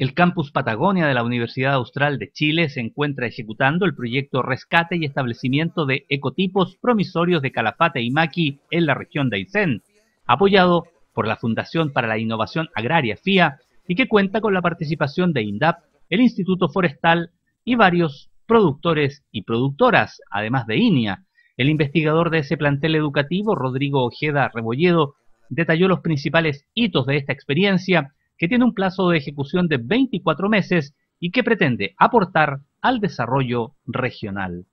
El campus Patagonia de la Universidad Austral de Chile se encuentra ejecutando el proyecto Rescate y Establecimiento de Ecotipos Promisorios de Calafate y Maqui en la región de Aysén, apoyado por la Fundación para la Innovación Agraria FIA y que cuenta con la participación de INDAP, el Instituto Forestal y varios productores y productoras, además de INIA. El investigador de ese plantel educativo, Rodrigo Ojeda Rebolledo, detalló los principales hitos de esta experiencia que tiene un plazo de ejecución de 24 meses y que pretende aportar al desarrollo regional.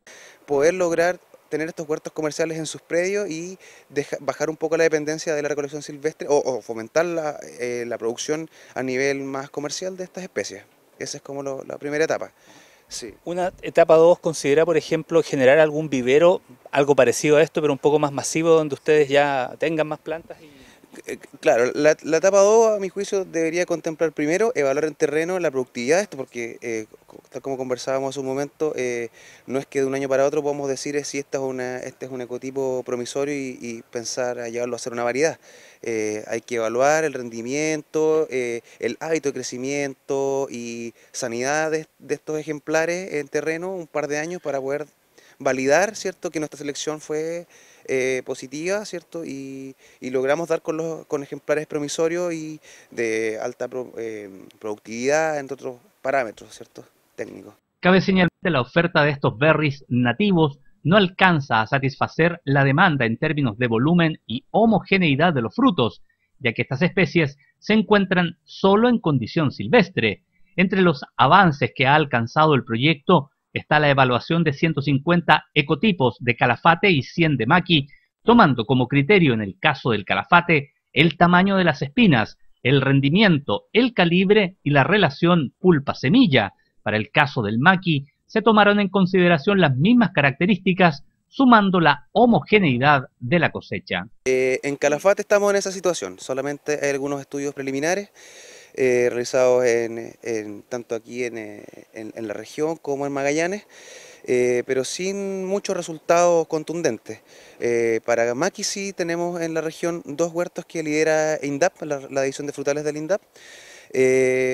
Poder lograr tener estos huertos comerciales en sus predios y bajar un poco la dependencia de la recolección silvestre o, fomentar la, eh, la, producción a nivel más comercial de estas especies. Esa es como la primera etapa. Una etapa 2 considera, por ejemplo, generar algún vivero, algo parecido a esto, pero un poco más masivo, donde ustedes ya tengan más plantas. Y... Eh, claro, la, etapa 2, a mi juicio, debería contemplar primero evaluar en terreno la productividad de esto, porque eh, tal como conversábamos hace un momento, eh, no es que de un año para otro podamos decir si esta es una, este es un ecotipo promisorio y, pensar a llevarlo a ser una variedad. hay que evaluar el rendimiento, el hábito de crecimiento y sanidad de, de estos ejemplares en terreno un par de años para poder validar, ¿cierto?, que nuestra selección fue eh, positiva, ¿cierto? Y, logramos dar con, los, con ejemplares promisorios y de alta eh, productividad, entre otros parámetros, ¿cierto? Técnicos. Cabe señalar que la oferta de estos berries nativos no alcanza a satisfacer la demanda en términos de volumen y homogeneidad de los frutos, ya que estas especies se encuentran solo en condición silvestre. Entre los avances que ha alcanzado el proyecto está la evaluación de 150 ecotipos de calafate y 100 de maqui, tomando como criterio en el caso del calafate el tamaño de las espinas, el rendimiento, el calibre y la relación pulpa-semilla. Para el caso del maqui, se tomaron en consideración las mismas características, sumando la homogeneidad de la cosecha. Eh, en Calafate estamos en esa situación, solamente hay algunos estudios preliminares eh, realizados tanto aquí eh, en, la región como en Magallanes, eh, pero sin muchos resultados contundentes. para Maquisí tenemos en la región dos huertos que lidera INDAP, la, la división de frutales del INDAP,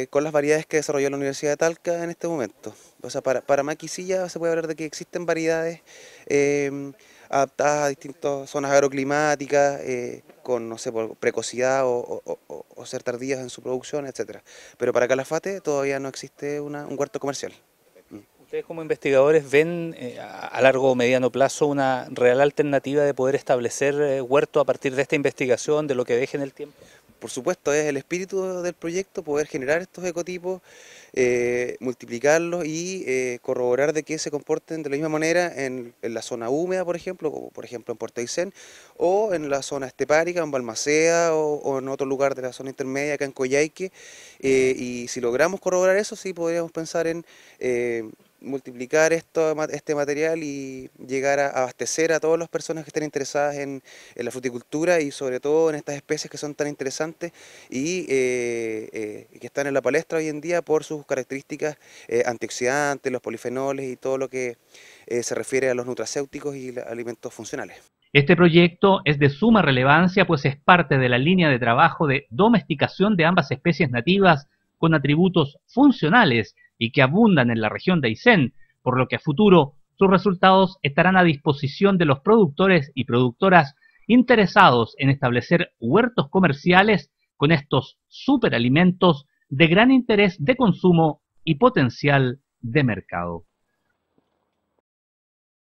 con las variedades que desarrolló la Universidad de Talca en este momento. O sea, para, para maquisilla se puede hablar de que existen variedades em, adaptadas a distintas zonas agroclimáticas, eh, con, no sé, por precocidad o, ser tardías en su producción, etc. Pero para Calafate todavía no existe un huerto comercial. Mm. ¿Ustedes como investigadores ven eh, a largo o mediano plazo una real alternativa de poder establecer eh, huerto a partir de esta investigación, de lo que deje en el tiempo? Por supuesto, es el espíritu del proyecto poder generar estos ecotipos, eh, multiplicarlos y eh, corroborar de que se comporten de la misma manera en, la zona húmeda, por ejemplo, como por ejemplo en Puerto Aysén, o en la zona estepárica, en Balmacea o, en otro lugar de la zona intermedia, acá en Coyhaique. Eh, y si logramos corroborar eso, sí podríamos pensar en multiplicar esto, este material y llegar a abastecer a todas las personas que estén interesadas en, la fruticultura y sobre todo en estas especies que son tan interesantes y eh, eh, que están en la palestra hoy en día por sus características eh, antioxidantes, los polifenoles y todo lo que se refiere a los nutracéuticos y alimentos funcionales. Este proyecto es de suma relevancia pues es parte de la línea de trabajo de domesticación de ambas especies nativas con atributos funcionales y que abundan en la región de Aysén, por lo que a futuro sus resultados estarán a disposición de los productores y productoras interesados en establecer huertos comerciales con estos superalimentos de gran interés de consumo y potencial de mercado.